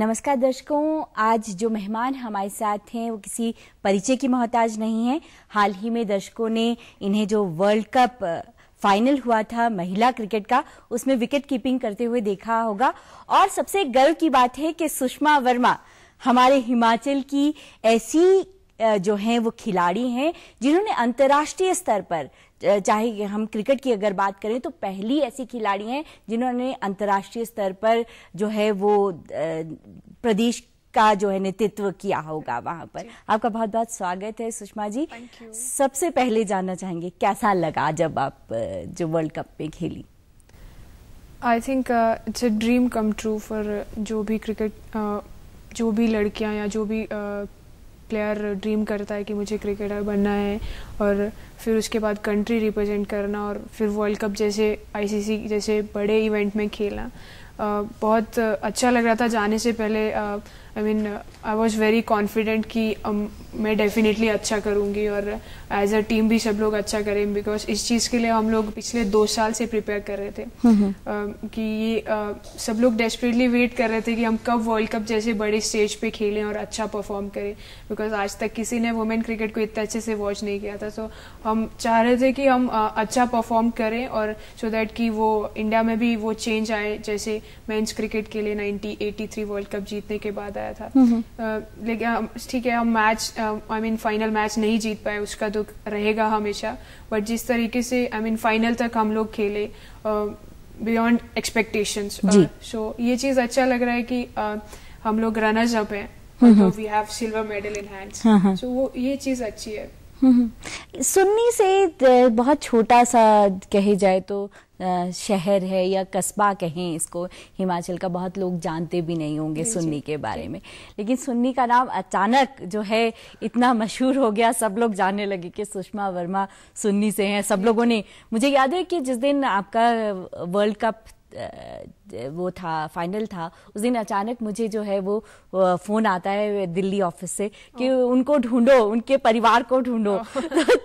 नमस्कार दर्शकों आज जो मेहमान हमारे साथ हैं वो किसी परिचय की मोहताज नहीं है हाल ही में दर्शकों ने इन्हें जो वर्ल्ड कप फाइनल हुआ था महिला क्रिकेट का उसमें विकेट कीपिंग करते हुए देखा होगा और सबसे गर्व की बात है कि सुषमा वर्मा हमारे हिमाचल की ऐसी जो हैं वो खिलाड़ी हैं जिन्होंने अंतर्राष्ट्रीय स्तर पर चाहे हम क्रिकेट की अगर बात करें तो पहली ऐसी खिलाड़ी हैं जिन्होंने अंतर्राष्ट्रीय स्तर पर जो है वो प्रदेश का जो है नेतृत्व किया होगा वहां पर आपका बहुत बहुत स्वागत है सुषमा जी सबसे पहले जानना चाहेंगे कैसा लगा जब आप जो वर्ल्ड कप में खेली I think it's a dream come true for जो भी क्रिकेट uh, जो भी लड़कियां या जो भी uh, प्लेयर ड्रीम करता है कि मुझे क्रिकेटर बनना है और फिर उसके बाद कंट्री रिप्रेजेंट करना और फिर वर्ल्ड कप जैसे आईसीसी जैसे बड़े इवेंट में खेलना बहुत अच्छा लग रहा था जाने से पहले I mean I was very confident कि um, मैं डेफिनेटली अच्छा करूंगी और एज अ टीम भी सब लोग अच्छा करें बिकॉज इस चीज़ के लिए हम लोग पिछले दो साल से प्रिपेयर कर रहे थे uh, कि ये uh, सब लोग डेस्परेटली वेट कर रहे थे कि हम कब वर्ल्ड कप जैसे बड़े स्टेज पे खेलें और अच्छा परफॉर्म करें बिकॉज आज तक किसी ने वुमेन क्रिकेट को इतना अच्छे से वॉच नहीं किया था सो so, हम चाह रहे थे कि हम uh, अच्छा परफॉर्म करें और सो so दैट कि वो इंडिया में भी वो चेंज आए जैसे मेन्स क्रिकेट के लिए नाइनटीन वर्ल्ड कप जीतने के बाद आया था हम्म, लेकिन ठीक है हम match I mean final match नहीं जीत पाए उसका दुख रहेगा हमेशा बट जिस तरीके से आई मीन फाइनल तक हम लोग खेले बियॉन्ड एक्सपेक्टेशन सो ये चीज़ अच्छा लग रहा है कि uh, हम लोग रनर्स अप है we have silver medal in hands so वो ये चीज़ अच्छी है हम्म। सुन्नी से बहुत छोटा सा कहे जाए तो शहर है या कस्बा कहें इसको हिमाचल का बहुत लोग जानते भी नहीं होंगे सुन्नी के बारे में लेकिन सुन्नी का नाम अचानक जो है इतना मशहूर हो गया सब लोग जानने लगे कि सुषमा वर्मा सुन्नी से हैं सब लोगों ने मुझे याद है कि जिस दिन आपका वर्ल्ड कप वो था फाइनल था उस दिन अचानक मुझे जो है वो फ़ोन आता है दिल्ली ऑफिस से कि उनको ढूंढो उनके परिवार को ढूंढो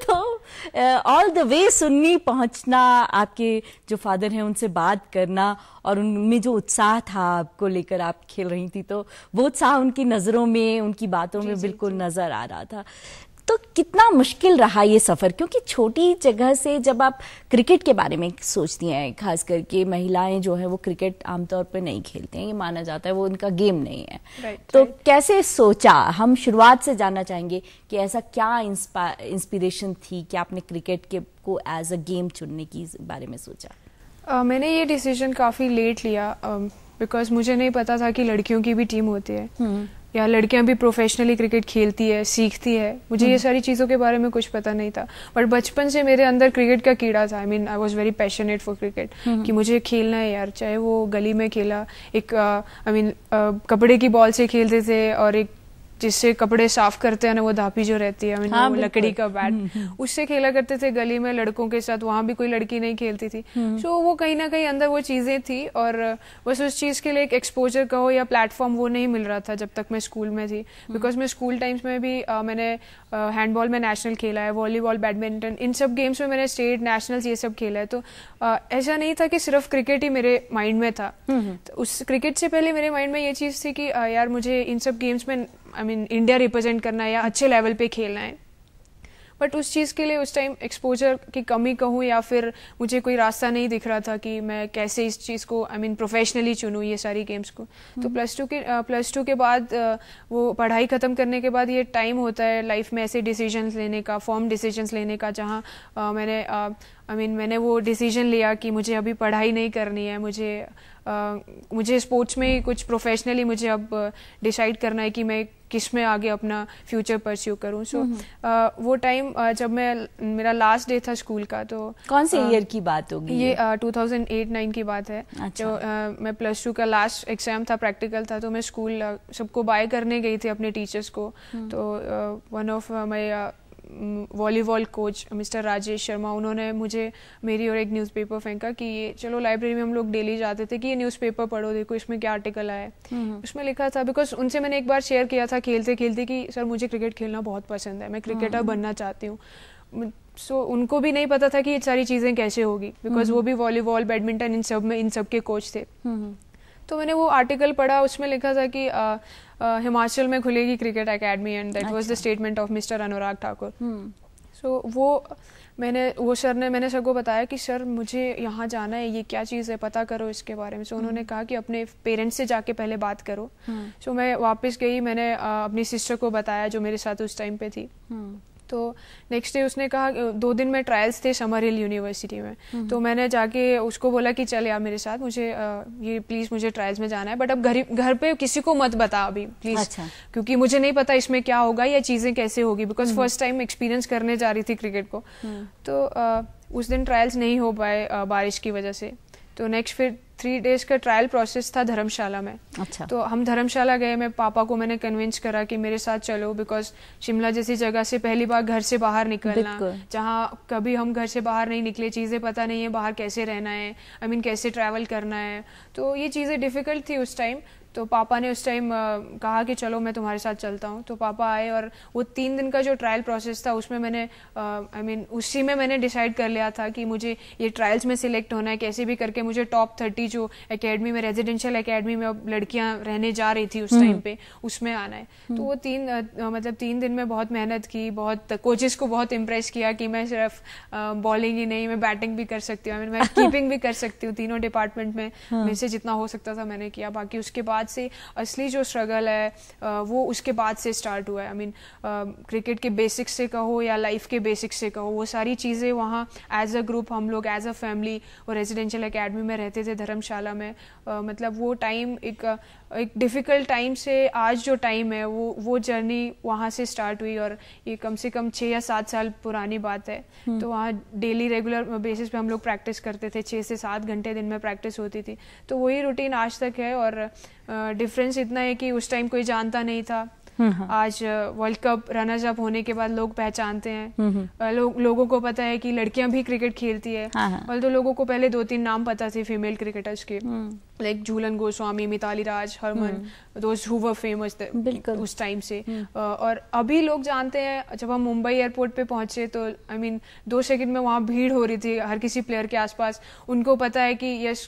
तो ऑल द वे सुननी पहुंचना आपके जो फादर हैं उनसे बात करना और उनमें जो उत्साह था आपको लेकर आप खेल रही थी तो वो उत्साह उनकी नज़रों में उनकी बातों में बिल्कुल नज़र आ रहा था तो कितना मुश्किल रहा ये सफ़र क्योंकि छोटी जगह से जब आप क्रिकेट के बारे में सोचती हैं खास करके महिलाएं जो है वो क्रिकेट आमतौर पर नहीं खेलते हैं ये माना जाता है वो उनका गेम नहीं है right, तो right. कैसे सोचा हम शुरुआत से जानना चाहेंगे कि ऐसा क्या इंस्पिरेशन थी कि आपने क्रिकेट के को एज अ गेम चुनने की बारे में सोचा uh, मैंने ये डिसीजन काफ़ी लेट लिया बिकॉज uh, मुझे नहीं पता था कि लड़कियों की भी टीम होती है hmm. या लड़कियां भी प्रोफेशनली क्रिकेट खेलती है सीखती है मुझे ये हम्म। सारी चीज़ों के बारे में कुछ पता नहीं था बट बचपन से मेरे अंदर क्रिकेट का कीड़ा था I mean I was very passionate for cricket कि मुझे खेलना है यार चाहे वो गली में खेला एक आई uh, मीन uh, कपड़े की बॉल से खेलते थे और एक जिससे कपड़े साफ करते हैं ना वो धापी जो रहती है हाँ, वो लकड़ी का बैट हम्म, हम्म। उससे खेला करते थे गली में लड़कों के साथ वहां भी कोई लड़की नहीं खेलती थी सो हम्म। so, वो कहीं ना कहीं अंदर वो चीजें थी और बस उस चीज के लिए एक एक्सपोजर का हो या प्लेटफॉर्म वो नहीं मिल रहा था जब तक मैं स्कूल में थी बिकॉज मैं स्कूल टाइम्स में भी आ, मैंने हैंडबॉल में नेशनल खेला है वॉलीबॉल बैडमिंटन इन सब गेम्स में मैंने स्टेट नेशनल ये सब खेला है तो ऐसा नहीं था कि सिर्फ क्रिकेट ही मेरे माइंड में था तो उस क्रिकेट से पहले मेरे माइंड में ये चीज थी कि यार मुझे इन सब गेम्स में आई मीन इंडिया रिप्रेजेंट करना है या अच्छे लेवल पे खेलना है बट उस चीज़ के लिए उस टाइम एक्सपोजर की कमी कहूँ या फिर मुझे कोई रास्ता नहीं दिख रहा था कि मैं कैसे इस चीज़ को आई मीन प्रोफेशनली चुनूँ ये सारी गेम्स को तो प्लस हम्म। टू के प्लस uh, टू के बाद uh, वो पढ़ाई ख़त्म करने के बाद ये टाइम होता है लाइफ में ऐसे डिसीजंस लेने का फॉर्म डिसीजंस लेने का जहाँ uh, मैंने आई मीन मैंने वो डिसीजन लिया कि मुझे अभी पढ़ाई नहीं करनी है मुझे आ, मुझे स्पोर्ट्स में कुछ प्रोफेशनली मुझे अब डिसाइड करना है कि मैं किस में आगे अपना फ्यूचर परस्यू करूं सो so, वो टाइम जब मैं मेरा लास्ट डे था स्कूल का तो कौन से ईयर की बात होगी ये टू थाउजेंड एट नाइन की बात है अच्छा। तो आ, मैं प्लस टू का लास्ट एग्जाम था प्रैक्टिकल था तो मैं स्कूल सबको बाय करने गई थी अपने टीचर्स को हम्म। तो one of my volleyball coach mister Rajesh Sharma उन्होंने मुझे मेरी और एक न्यूज़पेपर फेंका कि ये चलो लाइब्रेरी में हम लोग डेली जाते थे कि ये न्यूज़पेपर पढ़ो देखो इसमें क्या आर्टिकल आया हम्म। उसमें लिखा था बिकॉज उनसे मैंने एक बार शेयर किया था खेलते खेलते कि सर मुझे क्रिकेट खेलना बहुत पसंद है मैं क्रिकेटर हम्म। बनना चाहती हूँ सो so, उनको भी नहीं पता था कि ये सारी चीज़ें कैसे होगी बिकॉज हम्म। वो भी वॉलीबॉल बैडमिंटन इन सब में इन सब के कोच थे तो मैंने वो आर्टिकल पढ़ा उसमें लिखा था कि आ, आ, हिमाचल में खुलेगी cricket academy and that was the statement of mister Anurag Thakur so वो मैंने वो सर ने मैंने सर को बताया कि सर मुझे यहाँ जाना है ये क्या चीज़ है पता करो इसके बारे में सो so, उन्होंने हम्म। कहा कि अपने पेरेंट्स से जाके पहले बात करो सो हम्म। so, मैं वापस गई मैंने आ, अपनी सिस्टर को बताया जो मेरे साथ उस टाइम पे थी हम्म। तो नेक्स्ट डे उसने कहा दो दिन में ट्रायल्स थे समर हिल यूनिवर्सिटी में तो मैंने जाके उसको बोला कि चल यार मेरे साथ मुझे ये प्लीज़ मुझे ट्रायल्स में जाना है बट अब घर घर पे किसी को मत बता अभी प्लीज़ अच्छा। क्योंकि मुझे नहीं पता इसमें क्या होगा या चीज़ें कैसे होगी बिकॉज फर्स्ट टाइम एक्सपीरियंस करने जा रही थी क्रिकेट को हम्म। तो उस दिन ट्रायल्स नहीं हो पाए बारिश की वजह से तो नेक्स्ट फिर थ्री डेज का ट्रायल प्रोसेस था धर्मशाला में अच्छा तो हम धर्मशाला गए मैं पापा को मैंने कन्विंस करा कि मेरे साथ चलो बिकॉज शिमला जैसी जगह से पहली बार घर से बाहर निकलना जहाँ कभी हम घर से बाहर नहीं निकले चीज़ें पता नहीं है बाहर कैसे रहना है आई I मीन mean, कैसे ट्रैवल करना है तो ये चीज़ें डिफिकल्ट थी उस टाइम तो पापा ने उस टाइम कहा कि चलो मैं तुम्हारे साथ चलता हूँ तो पापा आए और वो तीन दिन का जो ट्रायल प्रोसेस था उसमें मैंने आई मीन mean, उसी में मैंने डिसाइड कर लिया था कि मुझे ये ट्रायल्स में सिलेक्ट होना है कैसे भी करके मुझे टॉप थर्टी जो अकेडमी में रेजिडेंशियल अकेडमी में लड़कियाँ रहने जा रही थी उस टाइम हम्म। पे उसमें आना है तो हम्म। वो तीन मतलब तीन दिन में बहुत मेहनत की बहुत कोचेस को बहुत इम्प्रेस किया कि मैं सिर्फ बॉलिंग ही नहीं मैं बैटिंग भी कर सकती हूँ आई मीन मैं कीपिंग भी कर सकती हूँ तीनों डिपार्टमेंट में हाँ। मेरे जितना हो सकता था मैंने किया बाकी उसके बाद बाद से असली जो स्ट्रगल है वो उसके बाद से स्टार्ट हुआ है आई मीन क्रिकेट के बेसिक्स से कहो या लाइफ के बेसिक्स से कहो वो सारी चीज़ें वहाँ एज अ ग्रुप हम लोग एज अ फैमिली और रेजिडेंशियल अकेडमी में रहते थे धर्मशाला में uh, मतलब वो टाइम एक एक डिफ़िकल्ट टाइम से आज जो टाइम है वो वो जर्नी वहाँ से स्टार्ट हुई और ये कम से कम छः या सात साल पुरानी बात है हम्म। तो वहाँ डेली रेगुलर बेसिस पे हम लोग प्रैक्टिस करते थे छः से सात घंटे दिन में प्रैक्टिस होती थी तो वही रूटीन आज तक है और डिफरेंस इतना है कि उस टाइम कोई जानता नहीं था आज वर्ल्ड कप रनर्स अप होने के बाद लोग पहचानते हैं लो, लोगों को पता है कि लड़कियां भी क्रिकेट खेलती है हाँ, हाँ। और तो लोगों को पहले दो तीन नाम पता थे फीमेल क्रिकेटर्स के लाइक झूलन गोस्वामी मिताली राज हरमन हु फेमस उस टाइम से हम्म। और अभी लोग जानते हैं जब हम मुंबई एयरपोर्ट पे पहुंचे तो आई मीन दो सेकंड में वहां भीड़ हो रही थी हर किसी प्लेयर के आसपास उनको पता है कि यश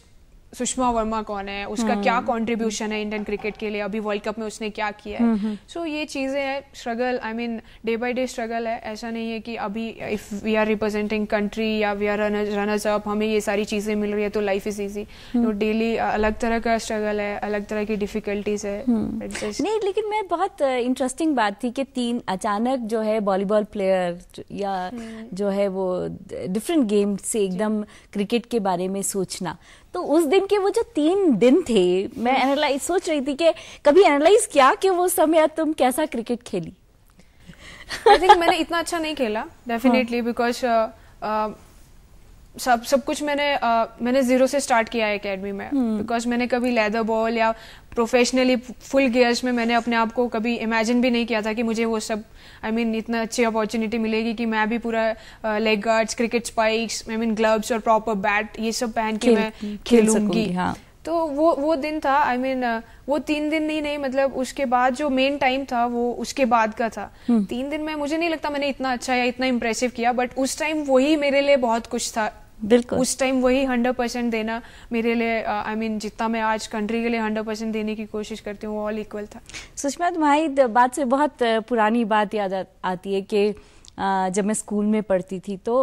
सुषमा वर्मा कौन है उसका हम्म। क्या कंट्रीब्यूशन है इंडियन क्रिकेट के लिए अभी वर्ल्ड कप में उसने क्या किया है सो so, ये चीज़ें हैं struggle I mean day by day struggle है ऐसा नहीं है कि अभी if we are representing country या वी आर रनर्स अप हमें ये सारी चीज़ें मिल रही है तो लाइफ इज़ इजी तो डेली अलग तरह का स्ट्रगल है अलग तरह की डिफिकल्टीज है हम्म। नहीं लेकिन मैं बहुत इंटरेस्टिंग बात थी कि तीन अचानक जो है वॉलीबॉल प्लेयर या हम्म। जो है वो डिफरेंट गेम से एकदम क्रिकेट के बारे में सोचना तो उस दिन के वो जो तीन दिन थे मैं एनालाइज सोच रही थी कि कभी एनालाइज किया कि वो समय तुम कैसा क्रिकेट खेली आई थिंक मैंने इतना अच्छा नहीं खेला डेफिनेटली बिकॉज हाँ। सब सब कुछ मैंने आ, मैंने जीरो से स्टार्ट किया है अकेडमी में बिकॉज हम्म। hmm. मैंने कभी लेदर बॉल या प्रोफेशनली फुल गियर्स में मैंने अपने आप को कभी इमेजिन भी नहीं किया था कि मुझे वो सब आई I मीन mean, इतना अच्छी अपॉर्चुनिटी मिलेगी कि मैं भी पूरा leg guards cricket spikes I mean gloves और प्रॉपर बैट ये सब पहन के मैं हाँ। खेलूंगी हाँ. तो वो वो दिन था आई I मीन mean, वो तीन दिन नहीं नहीं मतलब उसके बाद जो मेन टाइम था वो उसके बाद का था हम्म। तीन दिन में मुझे नहीं लगता मैंने इतना अच्छा या इतना इम्प्रेसिव किया बट उस टाइम वही मेरे लिए बहुत कुछ था बिल्कुल उस टाइम वही हंड्रेड परसेंट देना मेरे लिए I uh, I mean mean, जितना मैं आज कंट्री के लिए हंड्रेड परसेंट देने की कोशिश करती हूँ ऑल इक्वल था सुषमा तुम्हारी बात से बहुत uh, पुरानी बात याद आती है कि जब मैं स्कूल में पढ़ती थी तो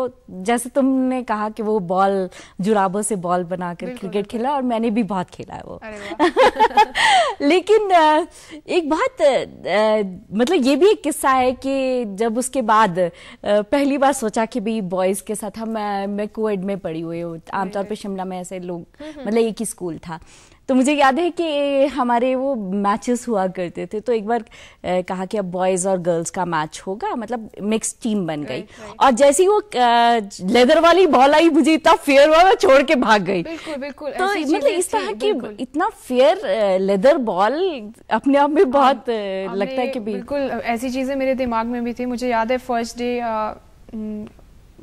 जैसे तुमने कहा कि वो बॉल जुराबों से बॉल बनाकर क्रिकेट खेला और मैंने भी बहुत खेला है वो लेकिन एक बात मतलब ये भी एक किस्सा है कि जब उसके बाद पहली बार सोचा कि भाई बॉयज के साथ हम मैं कोएड में पढ़ी हुई हूँ आमतौर पर शिमला में ऐसे लोग हम्म, हम्म। मतलब एक ही स्कूल था तो मुझे याद है कि हमारे वो मैचेस हुआ करते थे तो एक बार कहा कि अब बॉयज़ और गर्ल्स का मैच होगा मतलब मिक्स टीम बन गई और जैसी वो लेदर वाली बॉल आई मुझे इतना फेयर हुआ मैं छोड़ के भाग गई बिल्कुल बिल्कुल तो मतलब इस तरह की इतना फेयर लेदर बॉल अपने आप में बहुत लगता है कि बिल्कुल ऐसी चीज़ें मेरे दिमाग में भी थी मुझे याद है फर्स्ट डे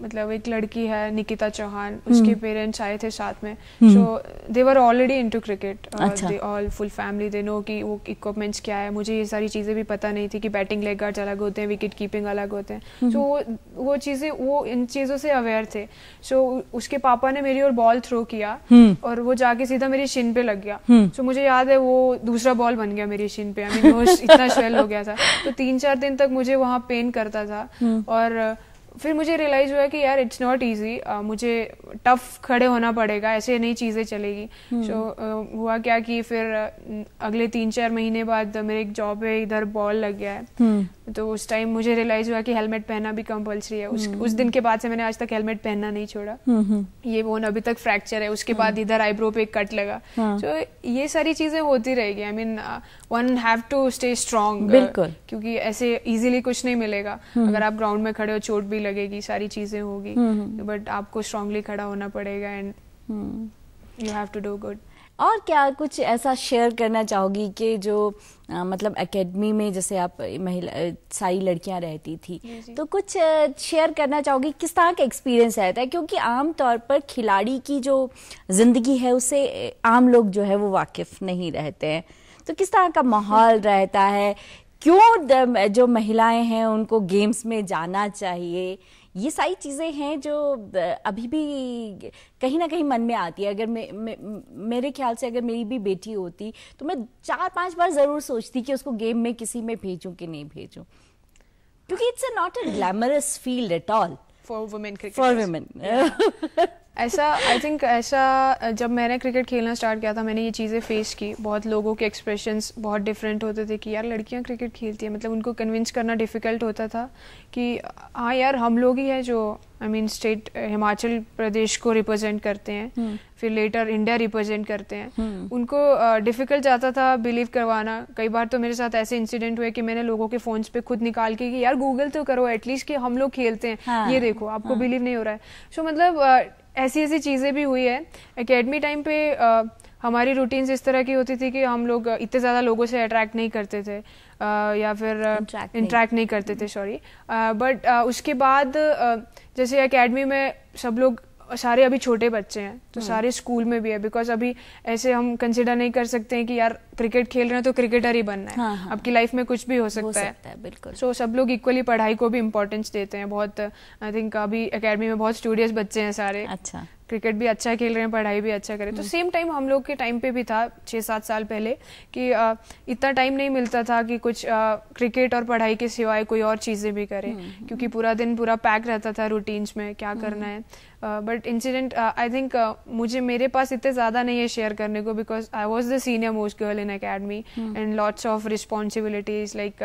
मतलब एक लड़की है निकिता चौहान उसके पेरेंट्स हम्म। आए थे साथ में so they were already into cricket all full family they know कि वो इक्विपमेंट्स क्या है मुझे ये सारी चीज़ें भी पता नहीं थी कि बैटिंग लेग गार्ड अलग होते हैं विकेट कीपिंग अलग होते हैं सो हम्म। so, वो वो चीज़ें वो इन चीज़ों से अवेयर थे सो so, उसके पापा ने मेरी और बॉल थ्रो किया हम्म। और वो जाके सीधा मेरी शिन पे लग गया सो so, मुझे याद है वो दूसरा बॉल बन गया मेरी शिन पे आई मीन वो इतना शेल हो गया था तो तीन चार दिन तक मुझे वहां पेन करता था और फिर मुझे रियलाइज़ हुआ कि यार इट्स नॉट ईजी मुझे टफ खड़े होना पड़ेगा ऐसे नई चीज़ें चलेगी सो हम्म। hmm. so, uh, हुआ क्या कि फिर uh, अगले तीन चार महीने बाद मेरे एक जॉब है इधर बॉल लग गया है hmm. तो उस टाइम मुझे रियलाइज़ हुआ कि हेलमेट पहनना भी कंपलसरी है उस hmm. उस दिन के बाद से मैंने आज तक हेलमेट पहनना नहीं छोड़ा ये बोन अभी तक फ्रैक्चर है उसके बाद इधर आईब्रो पे कट लगा तो ये सारी चीज़ें होती रहेगी I mean one have to stay strong क्योंकि ऐसे इजिली कुछ नहीं मिलेगा अगर आप ग्राउंड में खड़े हो चोट भी भी लगेगी सारी चीज़ें होगी बट हम्म, हम्म। आपको स्ट्रांगली खड़ा होना पड़ेगा and you have to do good और क्या कुछ ऐसा शेयर करना चाहोगी कि जो आ, मतलब एकेडमी में जैसे आप महिला सारी लड़कियां रहती थी तो कुछ शेयर करना चाहोगी किस तरह का एक्सपीरियंस रहता है क्योंकि आम तौर पर खिलाड़ी की जो ज़िंदगी है उसे आम लोग जो है वो वाकिफ नहीं रहते हैं तो किस तरह का माहौल रहता है क्यों जो महिलाएं हैं उनको गेम्स में जाना चाहिए ये सारी चीज़ें हैं जो अभी भी कहीं ना कहीं मन में आती है अगर मे, मे, मेरे ख्याल से अगर मेरी भी बेटी होती तो मैं चार पांच बार ज़रूर सोचती कि उसको गेम में किसी में भेजूं कि नहीं भेजूं क्योंकि it's not a glamorous field at all for women for women ऐसा आई थिंक ऐसा जब मैंने क्रिकेट खेलना स्टार्ट किया था मैंने ये चीज़ें फेस की बहुत लोगों के एक्सप्रेशंस बहुत डिफरेंट होते थे कि यार लड़कियां क्रिकेट खेलती हैं मतलब उनको कन्विंस करना डिफ़िकल्ट होता था कि हाँ यार हम लोग ही हैं जो I mean state Himachal Pradesh को रिप्रेजेंट करते हैं hmm. फिर लेटर इंडिया रिप्रेजेंट करते हैं hmm. उनको डिफ़िकल्ट uh, जाता था बिलीव करवाना कई बार तो मेरे साथ ऐसे इंसिडेंट हुए कि मैंने लोगों के फ़ोन्स पे खुद निकाल के कि यार गूगल तो करो एटलीस्ट कि हम लोग खेलते हैं हाँ, ये देखो आपको बिलीव हाँ. नहीं हो रहा है सो so, मतलब ऐसी ऐसी चीज़ें भी हुई है एकेडमी टाइम पे आ, हमारी रूटीन्स इस तरह की होती थी कि हम लोग इतने ज़्यादा लोगों से अट्रैक्ट नहीं करते थे आ, या फिर इंट्रैक्ट नहीं।, नहीं करते थे सॉरी बट उसके बाद जैसे एकेडमी में सब लोग सारे अभी छोटे बच्चे हैं तो हाँ। सारे स्कूल में भी है बिकॉज अभी ऐसे हम कंसिडर नहीं कर सकते हैं कि यार क्रिकेट खेल रहे हैं तो क्रिकेटर ही बनना है हाँ, हाँ, आपकी लाइफ में कुछ भी हो सकता, हो सकता है, है बिल्कुल सो so, सब लोग इक्वली पढ़ाई को भी इम्पोर्टेंस देते हैं बहुत आई थिंक अभी अकेडमी में बहुत स्टूडियस बच्चे हैं सारे अच्छा क्रिकेट भी अच्छा खेल रहे हैं पढ़ाई भी अच्छा करें तो सेम हम्म। टाइम हम लोग के टाइम पे भी था छः सात साल पहले कि इतना टाइम नहीं मिलता था कि कुछ क्रिकेट और पढ़ाई के सिवाय कोई और चीज़ें भी करें हम्म, क्योंकि हम्म। पूरा दिन पूरा पैक रहता था रूटीन्स में क्या करना है बट इंसिडेंट आई थिंक मुझे मेरे पास इतने ज़्यादा नहीं है शेयर करने को because I was the senior most girl in academy and lots of responsibilities like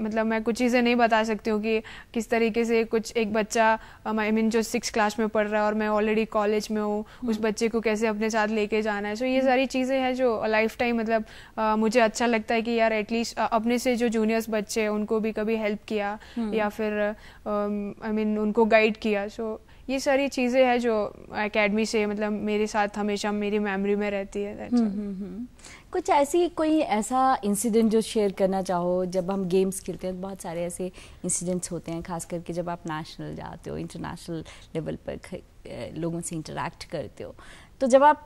मतलब मैं कुछ चीज़ें नहीं बता सकती हूँ कि किस तरीके से कुछ एक बच्चा आई uh, मीन जो सिक्स क्लास में पढ़ रहा है और मैं ऑलरेडी कॉलेज में हूँ hmm. उस बच्चे को कैसे अपने साथ लेके जाना है सो ये सारी चीज़ें हैं जो लाइफ टाइम मतलब uh, मुझे अच्छा लगता है कि यार एटलीस्ट uh, अपने से जो जूनियर्स बच्चे हैं उनको भी कभी हेल्प किया hmm. या फिर आई um, मीन उनको गाइड किया सो ये सारी चीज़ें हैं जो एकेडमी से मतलब मेरे साथ हमेशा मेरी मेमोरी में रहती है हम्म, हम्म, हम्म। कुछ ऐसी कोई ऐसा इंसिडेंट जो शेयर करना चाहो जब हम गेम्स खेलते हैं बहुत सारे ऐसे इंसिडेंट्स होते हैं खास करके जब आप नेशनल जाते हो इंटरनेशनल लेवल पर लोगों से इंटरेक्ट करते हो तो जब आप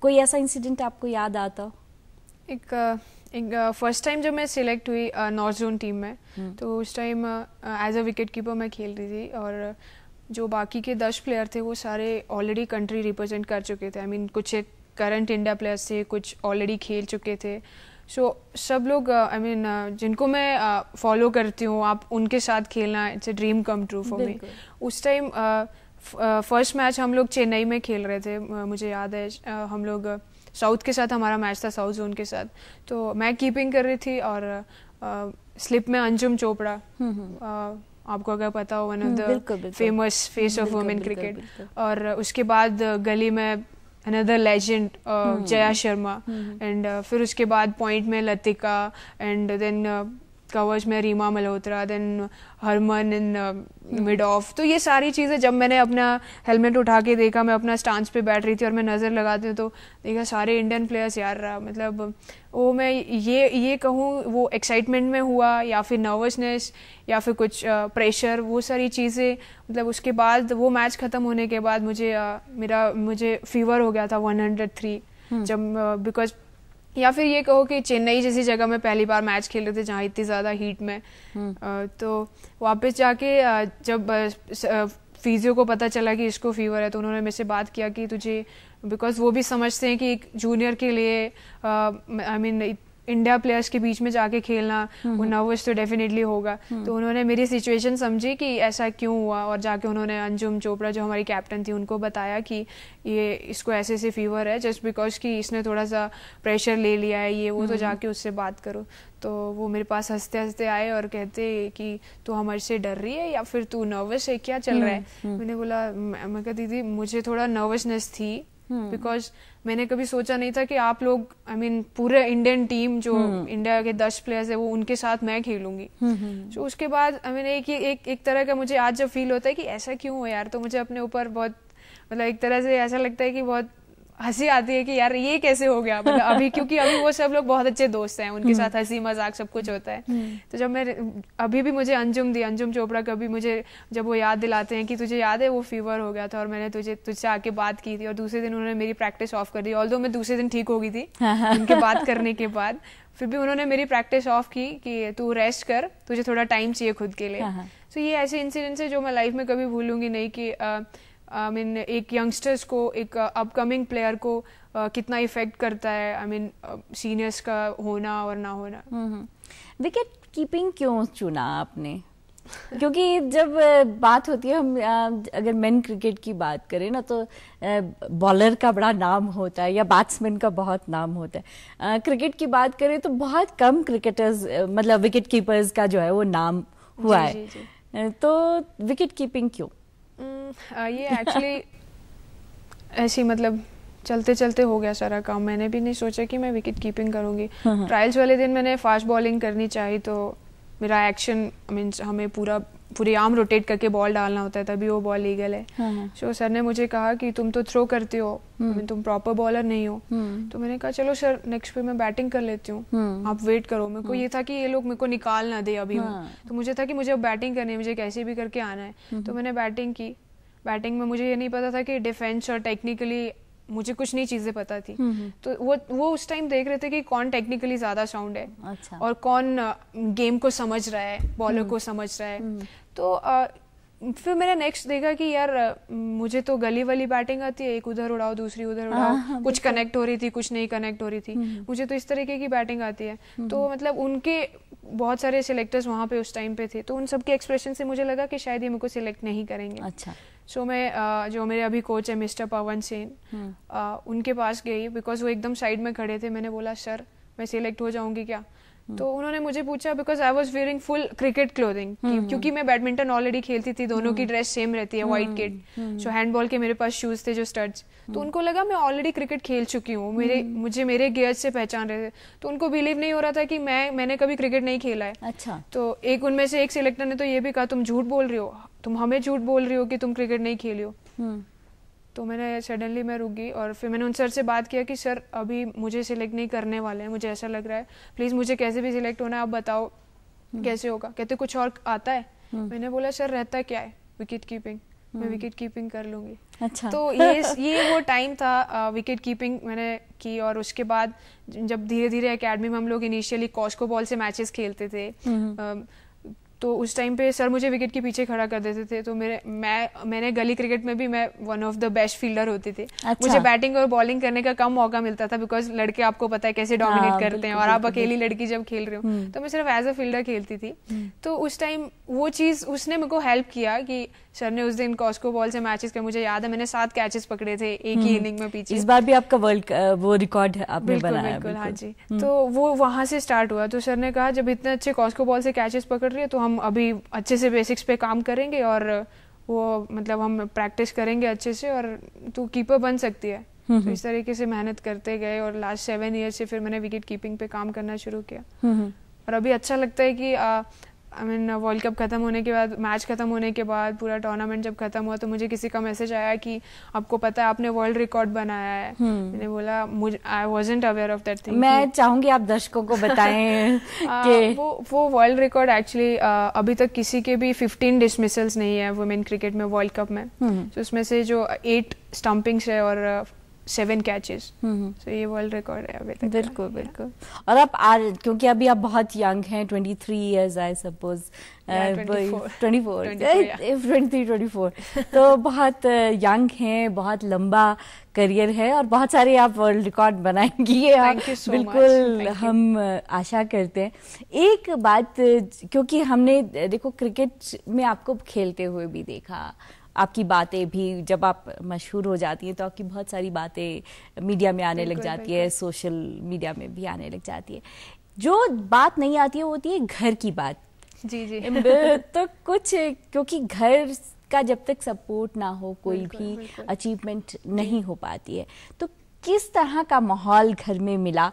कोई ऐसा इंसिडेंट आपको याद आता हो एक एक फर्स्ट टाइम जब मैं सिलेक्ट हुई नॉर्थ जोन टीम में तो उस time as a wicket keeper मैं खेल रही थी और जो बाकी के दस प्लेयर थे वो सारे ऑलरेडी कंट्री रिप्रेजेंट कर चुके थे आई I मीन mean, कुछ एक करंट इंडिया प्लेयर्स थे कुछ ऑलरेडी खेल चुके थे सो so, सब लोग I uh, mean mean, uh, जिनको मैं फॉलो uh, करती हूँ आप उनके साथ खेलना it's a dream come true for me उस टाइम फर्स्ट मैच हम लोग चेन्नई में खेल रहे थे मुझे याद है हम लोग साउथ के साथ हमारा मैच था साउथ जोन के साथ तो मैं कीपिंग कर रही थी और स्लिप में अंजुम चोपड़ा हम्म, हम्म। आपको अगर पता हो one of the famous face of women cricket और उसके बाद uh, गली में another legend uh, hmm. Jaya Sharma and hmm. uh, फिर उसके बाद पॉइंट में लतिका एंड देन कवच में Reema Malhotra then Harman in mid off तो ये सारी चीज़ें जब मैंने अपना हेलमेट उठा के देखा मैं अपना स्टांस पे बैठ रही थी और मैं नज़र लगाती हूँ तो देखा सारे इंडियन प्लेयर्स यार रहा मतलब वो मैं ये ये कहूँ वो एक्साइटमेंट में हुआ या फिर नर्वसनेस या फिर कुछ प्रेशर वो सारी चीज़ें मतलब उसके बाद वो मैच ख़त्म होने के बाद मुझे मेरा मुझे फीवर हो गया था वन hmm. जब बिकॉज या फिर ये कहो कि चेन्नई जैसी जगह में पहली बार मैच खेल रहे थे जहाँ इतनी ज़्यादा हीट में हम्म। तो वापस जाके जब फिजियो को पता चला कि इसको फीवर है तो उन्होंने मेरे से बात किया कि तुझे बिकॉज वो भी समझते हैं कि एक जूनियर के लिए आई मीन इंडिया प्लेयर्स के बीच में जाके खेलना वो नर्वस तो डेफिनेटली होगा हम्म। तो उन्होंने मेरी सिचुएशन समझी कि ऐसा क्यों हुआ और जाके उन्होंने अंजुम चोपड़ा जो हमारी कैप्टन थी उनको बताया कि ये इसको ऐसे ऐसे फीवर है जस्ट बिकॉज कि इसने थोड़ा सा प्रेशर ले लिया है ये वो तो जाके उससे बात करो तो वो मेरे पास हंसते हंसते आए और कहते कि तू हमारे से डर रही है या फिर तू नर्वस है क्या चल रहा है मैंने बोला मैं कहती दीदी मुझे थोड़ा नर्वसनेस थी बिकॉज hmm. मैंने कभी सोचा नहीं था कि आप लोग आई I मीन mean, पूरे इंडियन टीम जो hmm. इंडिया के दस प्लेयर्स है वो उनके साथ मैं खेलूंगी तो hmm. so, उसके बाद आई I मीन mean, एक, एक एक तरह का मुझे आज जब फील होता है कि ऐसा क्यों हो यार तो मुझे अपने ऊपर बहुत मतलब एक तरह से ऐसा लगता है कि बहुत हंसी आती है कि यार ये कैसे हो गया मतलब अभी क्योंकि अभी वो सब लोग बहुत अच्छे दोस्त हैं उनके हम्म। साथ हंसी मजाक सब कुछ होता है हम्म। तो जब मैं अभी भी मुझे अंजुम दी अंजुम चोपड़ा कभी मुझे जब वो याद दिलाते हैं कि तुझे याद है वो फीवर हो गया था और मैंने तुझे तुझसे आके बात की थी और दूसरे दिन उन्होंने मेरी प्रैक्टिस ऑफ कर दी ऑल मैं दूसरे दिन ठीक हो गई थी उनके बात करने के बाद फिर भी उन्होंने मेरी प्रैक्टिस ऑफ की कि तू रेस्ट कर तुझे थोड़ा टाइम चाहिए खुद के लिए तो ये ऐसे इंसिडेंट्स है जो मैं लाइफ में कभी भूलूंगी नहीं कि आई मीन एक यंगस्टर्स को एक अपकमिंग uh, प्लेयर को uh, कितना इफेक्ट करता है आई मीन सीनियर्स का होना और ना होना विकेट हम्म, हम्म। कीपिंग क्यों चुना आपने क्योंकि जब uh, बात होती है हम uh, अगर मेन क्रिकेट की बात करें ना तो बॉलर uh, का बड़ा नाम होता है या बैट्समैन का बहुत नाम होता है क्रिकेट की बात करें तो बहुत कम क्रिकेटर्स मतलब विकेट कीपर्स का जो है वो नाम हुआ जी, है जी, जी. तो विकेट कीपिंग क्यों Mm, uh, ये एक्चुअली ऐसी मतलब चलते चलते हो गया सारा काम मैंने भी नहीं सोचा कि मैं विकेट कीपिंग करूंगी ट्रायल्स हाँ, हाँ। वाले दिन मैंने फास्ट बॉलिंग करनी चाहिए तो मेरा एक्शन मीन्स हमें पूरा पूरी आर्म रोटेट करके बॉल डालना होता है तभी वो बॉल लीगल है सो हाँ, सर हाँ। ने मुझे कहा कि तुम तो थ्रो करते हो हम्म। तुम प्रॉपर बॉलर नहीं हो हम्म। तो मैंने कहा चलो सर नेक्स्ट पे मैं बैटिंग कर लेती हूँ हम्म। आप वेट करो मेरे को ये था कि ये लोग मेरे को निकाल ना दे अभी हाँ। तो मुझे था कि मुझे अब बैटिंग करनी है मुझे कैसे भी करके आना है तो मैंने बैटिंग की बैटिंग में मुझे ये नहीं पता था कि डिफेंस और टेक्निकली मुझे कुछ नई चीज़ें पता थी हम्म, हम्म। तो वो वो उस टाइम देख रहे थे कि कौन टेक्निकली ज़्यादा साउंड है अच्छा। और कौन गेम को समझ रहा है बॉलर हम्म। को समझ रहा है तो आ, फिर मैंने नेक्स्ट देखा कि यार मुझे तो गली वाली बैटिंग आती है एक उधर उड़ाओ दूसरी उधर उड़ाओ हाँ, हाँ, कुछ कनेक्ट हो रही थी कुछ नहीं कनेक्ट हो रही थी मुझे तो इस तरीके की बैटिंग आती है तो मतलब उनके बहुत सारे सिलेक्टर्स वहाँ पे उस टाइम पे थे तो उन सबके एक्सप्रेशन से मुझे लगा कि शायद ये मुझको सिलेक्ट नहीं करेंगे अच्छा सो मैं uh, जो मेरे अभी कोच है मिस्टर पवन सेन उनके पास गई बिकॉज वो एकदम साइड में खड़े थे मैंने बोला सर मैं सिलेक्ट हो जाऊंगी क्या हम्म। तो उन्होंने मुझे पूछा because I was wearing full cricket clothing क्योंकि मैं बैडमिंटन ऑलरेडी खेलती थी दोनों की ड्रेस सेम हम्म। रहती है व्हाइट किट सो हैंडबॉल के मेरे पास शूज थे जो स्टड्स तो हम्म। उनको लगा मैं ऑलरेडी क्रिकेट खेल चुकी हूँ मेरे मुझे मेरे गियर्स से पहचान रहे थे तो उनको बिलीव नहीं हो रहा था कि मैं मैंने कभी क्रिकेट नहीं खेला है अच्छा तो एक उनमें से एक सिलेक्टर ने तो ये भी कहा तुम झूठ बोल रहे हो तुम हमें झूठ बोल रही हो कि तुम क्रिकेट नहीं खेली हो हम्म। तो मैंने सडनली मैं रुक गई और फिर मैंने उन सर से बात किया कि सर अभी मुझे सिलेक्ट नहीं करने वाले हैं मुझे ऐसा लग रहा है प्लीज़ मुझे कैसे भी सिलेक्ट होना है आप बताओ हम्म। कैसे होगा कहते कुछ और आता है हम्म। मैंने बोला सर रहता क्या है विकेट कीपिंग मैं विकेट कीपिंग कर लूंगी अच्छा तो ये ये वो टाइम था विकेट कीपिंग मैंने की और उसके बाद जब धीरे धीरे एकेडमी में हम लोग इनिशियली कॉस्को बॉल से मैचेस खेलते थे तो उस टाइम पे सर मुझे विकेट के पीछे खड़ा कर देते थे तो मेरे मैं मैंने गली क्रिकेट में भी मैं one of the best fielder होती थी अच्छा। मुझे बैटिंग और बॉलिंग करने का कम मौका मिलता था बिकॉज लड़के आपको पता है कैसे डोमिनेट हाँ, करते हैं और आप अकेली लड़की जब खेल रहे हो हम्म। तो मैं सिर्फ एज अ फील्डर खेलती थी हम्म। तो उस टाइम वो चीज़ उसने मेरे को हेल्प किया कि सर ने उस दिन कॉस्को बॉल से मैचेस के मुझे याद है मैंने सात कैचेस पकड़े थे एक ही इनिंग हम्म। में पीछे इस बार भी आपका वर्ल्ड वो रिकॉर्ड आपने बिल्कुल, बनाया बिल्कुल, बिल्कुल हाँ जी हम्म। तो वो वहां से स्टार्ट हुआ तो सर ने कहा जब इतने अच्छे कॉस्को बॉल से कैचेस पकड़ रही है तो हम अभी अच्छे से बेसिक्स पे काम करेंगे और वो मतलब हम प्रैक्टिस करेंगे अच्छे से और तू कीपर बन सकती है हम्म, तो इस तरीके से मेहनत करते गए और लास्ट सेवन ईयर से फिर मैंने विकेट कीपिंग पे काम करना शुरू किया और अभी अच्छा लगता है कि आई मीन वर्ल्ड कप ख़त्म होने के बाद मैच ख़त्म होने के बाद पूरा टूर्नामेंट जब ख़त्म हुआ तो मुझे किसी का मैसेज आया कि आपको पता है आपने वर्ल्ड रिकॉर्ड बनाया है हम्म। मैंने बोला मुझे I wasn't aware of that thing मैं चाहूंगी आप दर्शकों को बताएं कि वो वो वर्ल्ड रिकॉर्ड एक्चुअली अभी तक किसी के भी फिफ्टीन डिसमिसल्स नहीं है वुमेन क्रिकेट में वर्ल्ड कप में हम्म। तो उसमें से जो एट स्टम्पिंग्स है और सेवन कैचेस तो ये वर्ल्ड रिकॉर्ड है अभी तक बिल्कुल बिल्कुल और आप आज क्योंकि अभी आप बहुत यंग हैं twenty three years I suppose twenty four twenty three twenty four तो बहुत यंग uh, हैं बहुत लंबा करियर है और बहुत सारे आप वर्ल्ड रिकॉर्ड बनाएंगी so बिल्कुल हम uh, आशा करते हैं एक बात क्योंकि हमने देखो क्रिकेट में आपको खेलते हुए भी देखा आपकी बातें भी जब आप मशहूर हो जाती हैं तो आपकी बहुत सारी बातें मीडिया में आने लग जाती है सोशल मीडिया में भी आने लग जाती है जो बात नहीं आती है होती है घर की बात जी जी तो कुछ क्योंकि घर का जब तक सपोर्ट ना हो कोई बिल्कुल, भी अचीवमेंट नहीं हो पाती है तो किस तरह का माहौल घर में मिला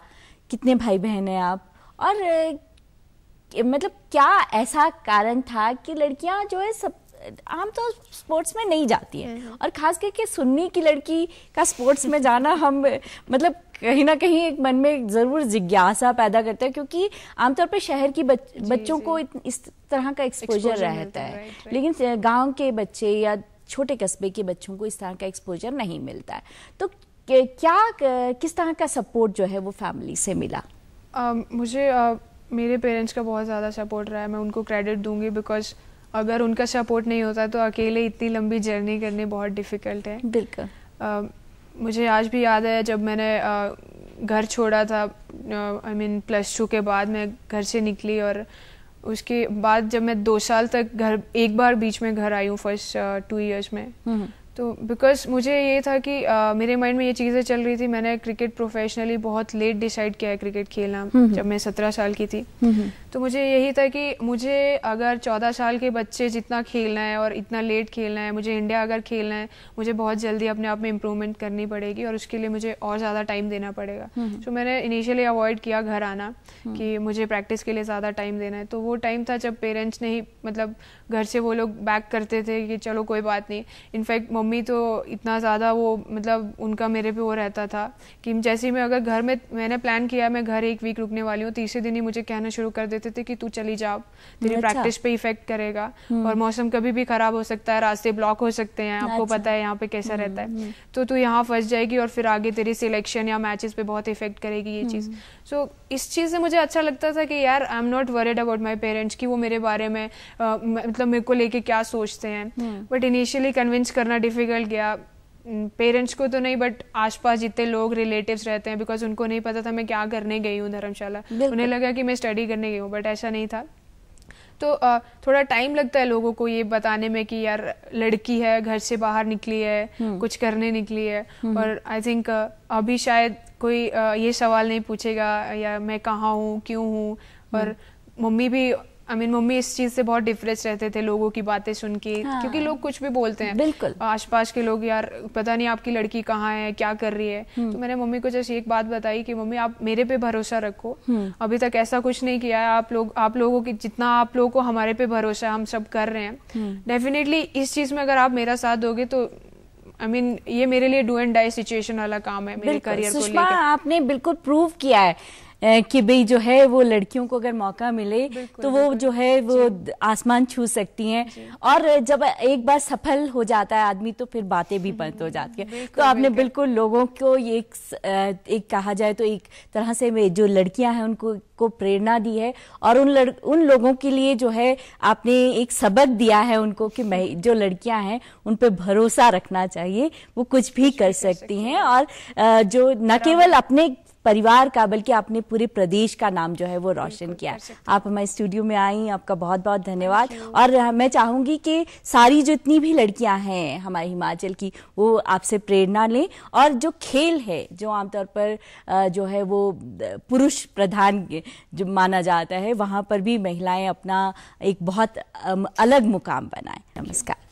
कितने भाई बहन हैं आप और मतलब क्या ऐसा कारण था कि लड़कियां जो है सब आमतौर तो स्पोर्ट्स में नहीं जाती है हम्म। और खास करके सुन्नी की लड़की का स्पोर्ट्स में जाना हम मतलब कहीं ना कहीं एक मन में ज़रूर जिज्ञासा पैदा करता है क्योंकि आमतौर पर शहर की बच, जी, बच्चों जी। को इस तरह का एक्सपोजर रहता है लेकिन गांव के बच्चे या छोटे कस्बे के बच्चों को इस तरह का एक्सपोजर नहीं मिलता है तो क्या किस तरह का सपोर्ट जो है वो फैमिली से मिला मुझे मेरे पेरेंट्स का बहुत ज़्यादा सपोर्ट रहा है मैं उनको क्रेडिट दूंगी बिकॉज अगर उनका सपोर्ट नहीं होता तो अकेले इतनी लंबी जर्नी करनी बहुत डिफ़िकल्ट है बिल्कुल मुझे आज भी याद है जब मैंने घर छोड़ा था आई मीन प्लस टू के बाद मैं घर से निकली और उसके बाद जब मैं दो साल तक घर एक बार बीच में घर आई हूँ फर्स्ट टू इयर्स में हम्म। तो बिकॉज मुझे ये था कि uh, मेरे माइंड में ये चीज़ें चल रही थी मैंने क्रिकेट प्रोफेशनली बहुत लेट डिसाइड किया है क्रिकेट खेलना हम्म। जब मैं सत्रह साल की थी हम्म। तो मुझे यही था कि मुझे अगर चौदह साल के बच्चे जितना खेलना है और इतना लेट खेलना है मुझे इंडिया अगर खेलना है मुझे बहुत जल्दी अपने आप में इम्प्रूवमेंट करनी पड़ेगी और उसके लिए मुझे और ज़्यादा टाइम देना पड़ेगा तो मैंने इनिशियली अवॉइड किया घर आना हम्म। कि मुझे प्रैक्टिस के लिए ज़्यादा टाइम देना है तो वो टाइम था जब पेरेंट्स ने ही मतलब घर से वो लोग बैक करते थे कि चलो कोई बात नहीं इनफैक्ट मम्मी तो इतना ज़्यादा वो मतलब उनका मेरे पे वो रहता था कि जैसे ही मैं अगर घर में मैंने प्लान किया मैं घर एक वीक रुकने वाली हूँ तीसरे दिन ही मुझे कहना शुरू कर देते देते थे कि तू चली जाओ तेरी प्रैक्टिस अच्छा। पे इफेक्ट करेगा हम्म। और मौसम कभी भी खराब हो सकता है रास्ते ब्लॉक हो सकते हैं आपको अच्छा। पता है यहाँ पे कैसा रहता है हम्म, हम्म। तो तू यहाँ फंस जाएगी और फिर आगे तेरी सिलेक्शन या मैचेस पे बहुत इफेक्ट करेगी ये चीज़ सो इस चीज़ से मुझे अच्छा लगता था कि यार I am not worried about my parents की वो मेरे बारे में मतलब मेरे को लेके क्या सोचते हैं बट इनिशियली कन्विंस करना डिफिकल्ट गया पेरेंट्स हम्म, को तो नहीं बट आसपास जितने लोग रिलेटिव्स रहते हैं बिकॉज उनको नहीं पता था मैं क्या करने गई हूँ धर्मशाला उन्हें लगा कि मैं स्टडी करने गई हूँ बट ऐसा नहीं था तो थोड़ा टाइम लगता है लोगों को ये बताने में कि यार लड़की है घर से बाहर निकली है हम्म। कुछ करने निकली है हम्म। और आई थिंक अभी शायद कोई ये सवाल नहीं पूछेगा या मैं कहाँ हूँ क्यों हूँ और मम्मी भी आई मीन मम्मी इस चीज से बहुत डिप्रेस रहते थे लोगों की बातें सुन के हाँ। क्योंकि लोग कुछ भी बोलते हैं बिल्कुल आसपास के लोग यार पता नहीं आपकी लड़की कहाँ है क्या कर रही है हम्म। तो मैंने मम्मी को जैसे एक बात बताई कि मम्मी आप मेरे पे भरोसा रखो हम्म। अभी तक ऐसा कुछ नहीं किया है आप लोग आप लोगों की जितना आप लोगों को हमारे पे भरोसा है हम सब कर रहे हैं डेफिनेटली हम्म। इस चीज में अगर आप मेरा साथ दोगे तो आई I मीन mean, ये मेरे लिए डू एंड डाई सिचुएशन वाला काम है मेरे करियर को लेकर आपने बिल्कुल प्रूव किया है कि भाई जो है वो लड़कियों को अगर मौका मिले तो वो जो है वो आसमान छू सकती हैं और जब एक बार सफल हो जाता है आदमी तो फिर बातें भी बंद हो जाती है तो आपने बिल्कुल लोगों को एक, एक कहा जाए तो एक तरह से जो लड़कियां हैं उनको को प्रेरणा दी है और उन लड़ उन लोगों के लिए जो है आपने एक सबक दिया है उनको कि जो लड़कियां हैं उन पर भरोसा रखना चाहिए वो कुछ भी कर सकती हैं और जो न केवल अपने परिवार का बल्कि आपने पूरे प्रदेश का नाम जो है वो रोशन किया आप हमारे स्टूडियो में आई आपका बहुत बहुत धन्यवाद और मैं चाहूंगी कि सारी जितनी भी लड़कियां हैं हमारे हिमाचल की वो आपसे प्रेरणा लें और जो खेल है जो आमतौर पर जो है वो पुरुष प्रधान जो माना जाता है वहाँ पर भी महिलाएं अपना एक बहुत अलग मुकाम बनाए नमस्कार